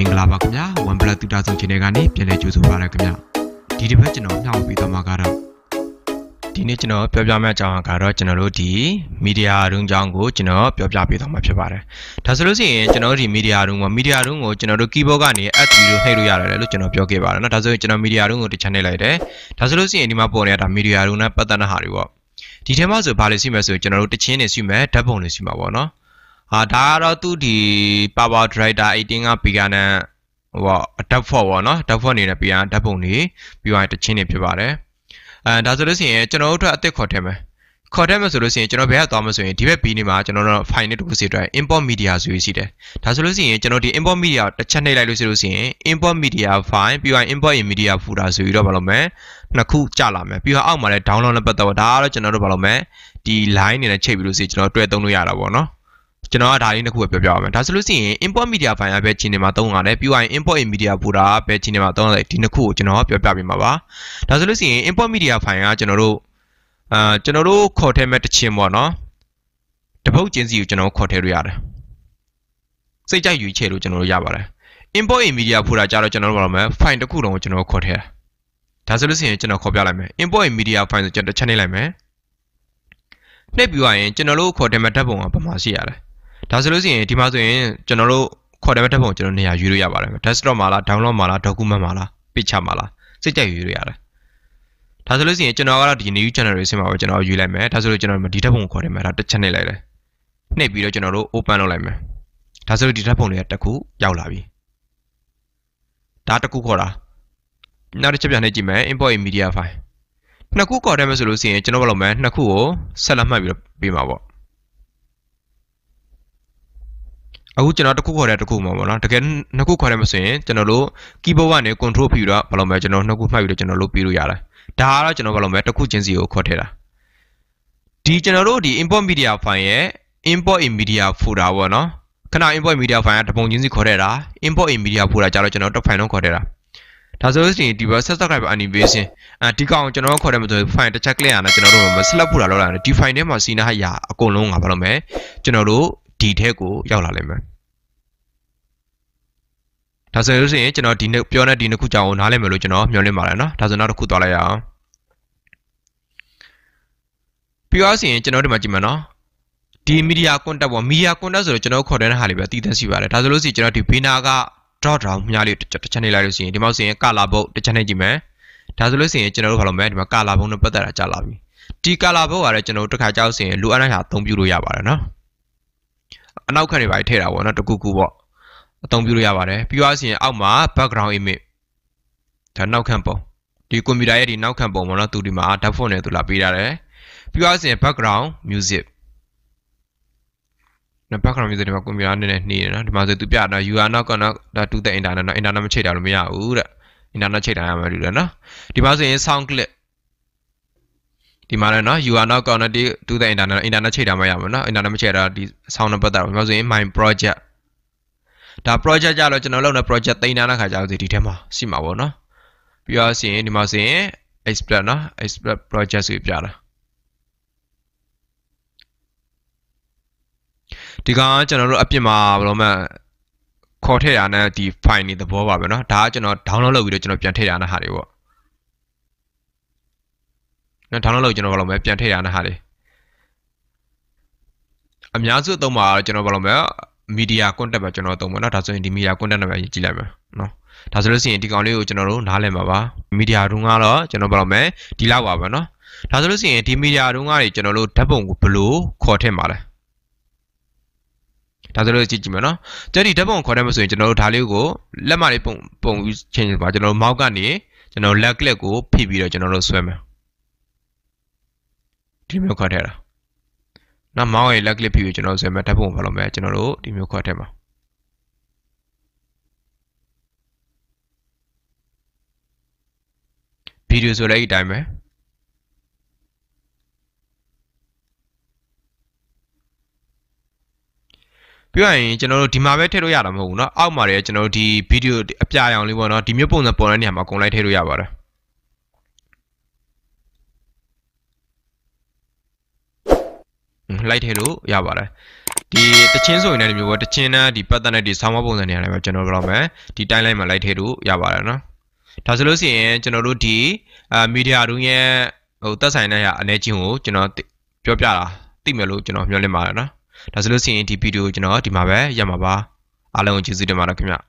မင်္ဂလာပါခင်ဗျာဝမ်ဘလတူတာဆို channel ကနေပြန်လည်ကြိုဆိုပါရခင်ဗျာဒီတစ်ပတ်ကျွန်တော်မျှဝေပေးသွားမှာကတော့ဒီနေ့ကျွန်တော်ပြောပြမယ့်အကြောင်းကတော့ကျွန်တော်တို့ဒီ media room အကြောင်းကိုကျွန်တော်ပြောပြပေးသွားမှာဖြစ်ပါတယ်ဒါဆိုလို့ရှိရင်ကျွန်တော်တို့ဒီ media room မှာ media room ကိုကျွန်တော်တို့ keyboard ကနေ add ပြီးတော့ hide လို့ရတယ်လို့ကျွန်တော်ပြောခဲ့ပါတယ်เนาะဒါဆိုရင်ကျွန်တော် media room ကိုတစ်ချက်နှိပ်လိုက်တယ်ဒါဆိုလို့ရှိရင်ဒီမှာပေါ်နေတာ media room နဲ့ပတ်သက်တဲ့ဟာတွေပေါ့ဒီထဲမှာဆိုဘာတွေရှိမလဲဆိုကျွန်တော်တို့တချင်းတွေရှိမယ်ဓာတ်ပုံတွေရှိမှာပေါ့เนาะဟာဒါကတော့သူ့ဒီ power director 18ကပီကနဲ့ဟိုပေါ့ adapt for ပေါ့နော် adapt for နေတဲ့ပီကဓာတ်ပုံတွေပြီးတော့တချင်းတွေဖြစ်ပါတယ်အဲဒါဆိုလို့ရှိရင်ကျွန်တော်တို့အတွက်အသက်ခေါ်ထဲမှာခေါ်တယ်မဆိုလို့ရှိရင်ကျွန်တော်ဘယ်ကသွားမဆိုရင်ဒီဘက် B နေမှာကျွန်တော်တို့ file နဲ့တခုစီအတွက် import media ဆိုရေးရှိတယ်။ဒါဆိုလို့ရှိရင်ကျွန်တော်ဒီ import media တစ်ချက်နှိပ်လိုက်လို့ဆိုလို့ရှိရင် import media file ပြီးတော့ import in media folder ဆိုပြီးတော့ဘာလုပ်မလဲနှစ်ခုကြာလာမယ်ပြီးတော့အောက်မှာလည်း download နဲ့ပတ်သက်တော့ဒါကတော့ကျွန်တော်တို့ဘာလုပ်မလဲဒီ line နေနဲ့ချိန်ပြီးလို့ရှိရင်ကျွန်တော်တွေ့သုံးလို့ရတာပေါ့နော်။ကျွန်တော်ကဒါလေးတစ်ခုပဲပြောပြပါမယ်ဒါဆိုလို့ရှိရင် import media buyer ပဲခြေနေမှာသုံးရတယ်ပြီးရင် import in media folder ပဲခြေနေမှာသုံးရတယ်ဒီနှစ်ခုကိုကျွန်တော်ကပြောပြပေးမှာပါဒါဆိုလို့ရှိရင် import media file ကကျွန်တော်တို့အာကျွန်တော်တို့ခေါ်ထည့်မဲ့တခြင်းပေါ့နော်တပုတ်ချင်းစီကိုကျွန်တော်ခေါ်ထည့်လို့ရတယ်စိတ်ကြိုက်ယူချေလို့ကျွန်တော်တို့ရပါတယ် import in media folder ကြတော့ကျွန်တော်တို့ပြောရမယ် file တစ်ခုလုံးကိုကျွန်တော်ခေါ်ထည့်ဒါဆိုလို့ရှိရင်ကျွန်တော်ခေါ်ပြလိုက်မယ် import in media file ဆိုကျွန်တော်တစ်ချက်နှိပ်လိုက်မယ်နှိပ်ပြီးရင်ကျွန်တော်တို့ခေါ်တယ်မှာဓာတ်ပုံကပမာရှိရတယ်ဒါဆိုလို့ရှိရင်ဒီမှာဆိုရင်ကျွန်တော်တို့ခေါ်တယ်မဲ့တက်ပုံကျွန်တော်နေရာယူလို့ရပါတယ် desktop မှာလား download မှာလား document မှာလား picture မှာလားစိတ်ကြိုက်ယူလို့ရတယ်ဒါဆိုလို့ရှိရင်ကျွန်တော်ကတော့ဒီ new generation မှာပဲကျွန်တော်ယူလိုက်မယ်ဒါဆိုလို့ကျွန်တော်ဒီတက်ပုံခေါ်တယ်မဲ့ဒါတစ်ချက်နှိပ်လိုက်တယ်နှိပ်ပြီးတော့ကျွန်တော်တို့ open လုပ်လိုက်မယ်ဒါဆိုလို့ဒီတက်ပုံလေးကတစ်ခုရောက်လာပြီဒါတစ်ခုခေါ်တာနောက်တစ်ချက်ပြန်နှိပ်ကြည့်မယ် import media file နှစ်ခုခေါ်တယ်မဲ့ဆိုလို့ရှိရင်ကျွန်တော်ဘာလုပ်မလဲနှစ်ခုကိုဆက်လက်မှတ်ပြီးတော့ပေးမှာပေါ့အခုကျွန်တော်တစ်ခုခေါ်တယ်တစ်ခုမှာပေါ့နော်တကယ်နှစ်ခုခေါ်တယ်မဆိုရင်ကျွန်တော်တို့ keyboard ကနေ control ဖြူတော့ဘာလို့မလဲကျွန်တော်နှစ်ခုမှတ်ယူတော့ကျွန်တော်လုပ်ပြီးလို့ရတယ်ဒါကတော့ကျွန်တော်ဘာလို့မလဲတစ်ခုချင်းစီကိုခေါ်ထည့်တာဒီကျွန်တော်တို့ဒီ import media file ရဲ့ import in media folder ပေါ့နော်ခဏ import media file ကတပုံချင်းစီခေါ်ထည့်တာ import in media folder ကြတော့ကျွန်တော်တစ် file လုံးခေါ်ထည့်တာဒါဆိုရင်ဒီဘက် subscribe animation အဲဒီကောင်ကျွန်တော်ခေါ်တယ်မဆို file တစ်ချက်ကလစ်ရတာကျွန်တော်တို့မ select ဖို့လာလောက်လာတယ်ဒီ file ထဲမှာစီနာဟာရအကုန်လုံးကဘာလို့မလဲကျွန်တော်တို့ဒီထဲကိုရောက်လာလိမ့်မယ်ဒါဆိုလို့ရှိရင်ကျွန်တော်ဒီနှစ်ပြောတဲ့ဒီနှစ်ခုကြောင်းကိုနားလည်မယ်လို့ကျွန်တော်မျှော်လင့်ပါတယ်နော်ဒါဆိုနောက်တစ်ခုသွားလိုက်ရအောင်ပြီးတော့ဆိုရင်ကျွန်တော်ဒီမှာကြည့်မယ်နော်ဒီ media contact ပေါ့ media contact ဆိုတော့ကျွန်တော်ခေါ်တဲ့ဟာလေးပဲအတည်သက်ရှိပါတယ်ဒါဆိုလို့ရှိရင်ကျွန်တော်ဒီဘေးနာက drop down မြားလေးတစ်ချက်နေလိုက်လို့ရှိရင်ဒီမှာဆိုရင် color box တစ်ချက်နေကြည့်မယ်ဒါဆိုလို့ရှိရင်ကျွန်တော်တို့ဘာလုပ်မလဲဒီမှာ color box နဲ့ပတ်သက်တာကြာလာပြီဒီကာလာဘုတ်ကလည်းကျွန်တော်တို့တစ်ခါကြောက်စင်လိုအပ်တဲ့ဟာအသုံးပြုလို့ရပါတယ်နော်အနောက်ခန့်တွေပါထည့်တာပေါ့နော်တကူကူပေါ့အသုံးပြုလို့ရပါတယ်ပြီးတော့ဆိုရင်အောက်မှာ background image ဒါနောက်ခံပုံဒီကွန်ပျူတာရဲ့ဒီနောက်ခံပုံပေါ့နော်သူဒီမှာ default နဲ့သူလာပေးထားတယ်ပြီးတော့ဆိုရင် background music နော် background music ဒီမှာကွန်ပျူတာနဲ့နေနေနော်ဒီမှာဆိုသူပြတာ you are not gonna do the internet နော် internet မချိန်တာလို့မရဘူးတဲ့ internet ချိန်တာရမှာလူတယ်နော်ဒီမှာဆိုရင် sound clip ဒီမှာလည်းနော် you are not connected to the internet internet ချိန်တာမရဘူးနော် internet မချိန်တာဒီ sound နဲ့ပတ်သက်တာဒီမှာဆိုရင် my project ဒါ project ကြတော့ကျွန်တော်လုပ်နေ project သိမ်းတာတဲ့ခါကျတော့ဒီထဲမှာရှိမှာပေါ့နော်ပြီးတော့ဆိုရင်ဒီမှာဆိုရင် explore နော် explore project ဆိုပြတာဒီကကျွန်တော်တို့အပြင်မှာဘယ်လိုမှခေါ်ထည့်ရတဲ့ဒီ file တွေသဘောပါပဲเนาะဒါကကျွန်တော် download လုပ်ပြီးတော့ကျွန်တော်ပြန်ထည့်ရတဲ့ဟာတွေပေါ့နော် download လုပ်ကျွန်တော်ဘာလုပ်မလဲပြန်ထည့်ရတဲ့ဟာတွေအများစုအသုံးမှာကျွန်တော်ဘာလုပ်မလဲ media contact ပဲကျွန်တော်သုံးပါနော်ဒါဆိုရင်ဒီ media contact နဲ့ပဲကြည့်လိုက်ပါနော်ဒါဆိုလို့ရှိရင်ဒီကောင်လေးကိုကျွန်တော်တို့နားလည်မှာပါ media room ကတော့ကျွန်တော်ပြောမယ်ဒီလောက်ပါပဲနော်ဒါဆိုလို့ရှိရင်ဒီ media room ကနေကျွန်တော်တို့ဓာတ်ပုံကိုဘယ်လိုခေါ်ထည့်မှာလဲဒါဆိုလို့ကြည့်ကြည့်မယ်နော်ကျွန်တော်ဒီဓာတ်ပုံခေါ်တယ်မဆိုရင်ကျွန်တော်တို့ဒါလေးကိုလက်မလေးပုံပုံပြီးချိန်ပါကျွန်တော်တို့မောက်ကနေကျွန်တော်လက် click ကိုဖိပြီးတော့ကျွန်တော်တို့ဆွဲမယ်ဒီမျိုးခေါ်ထည့်တာနောက်မောင်းရဲ့ left click ပြီးပြီးကျွန်တော်တို့ဆွဲမဲ့ဓာတ်ပုံဖော်လို့မဲ့ကျွန်တော်တို့ဒီမျိုးခွက်ထဲမှာဗီဒီယိုဆိုလည်းအတိုင်းပဲပြီးတော့ရင်ကျွန်တော်တို့ဒီမှာပဲထည့်လို့ရတာမဟုတ်ဘူးเนาะအောက်မှာလည်းကျွန်တော်တို့ဒီဗီဒီယိုအပြာရောင်လေးပေါ့เนาะဒီမျိုးပုံစံပေါ်တဲ့နေရာမှာအကုန်လိုက်ထည့်လို့ရပါတယ်လိုက်ထည့်လို့ရပါတယ်ဒီတချင်းဆိုရင်လည်းဒီမျိုးပဲတချင်းနဲ့ဒီပတ်သက်တဲ့ဒီဆောင်းမပုံစံတွေအရလည်းပဲကျွန်တော်ပြောမယ်ဒီတိုင်းလိုက်မှာလိုက်ထည့်လို့ရပါတယ်နော်ဒါဆိုလို့ရှိရင်ကျွန်တော်တို့ဒီအာမီဒီယာတို့ရဲ့ဟိုသက်ဆိုင်တဲ့အနေချင်းကိုကျွန်တော်ပြောပြတာသိမယ်လို့ကျွန်တော်မျှော်လင့်ပါတယ်နော်ဒါဆိုလို့ရှိရင်ဒီဗီဒီယိုကျွန်တော်ဒီမှာပဲရမှာပါအားလုံးကိုကျေးဇူးတင်ပါတယ်ခင်ဗျာ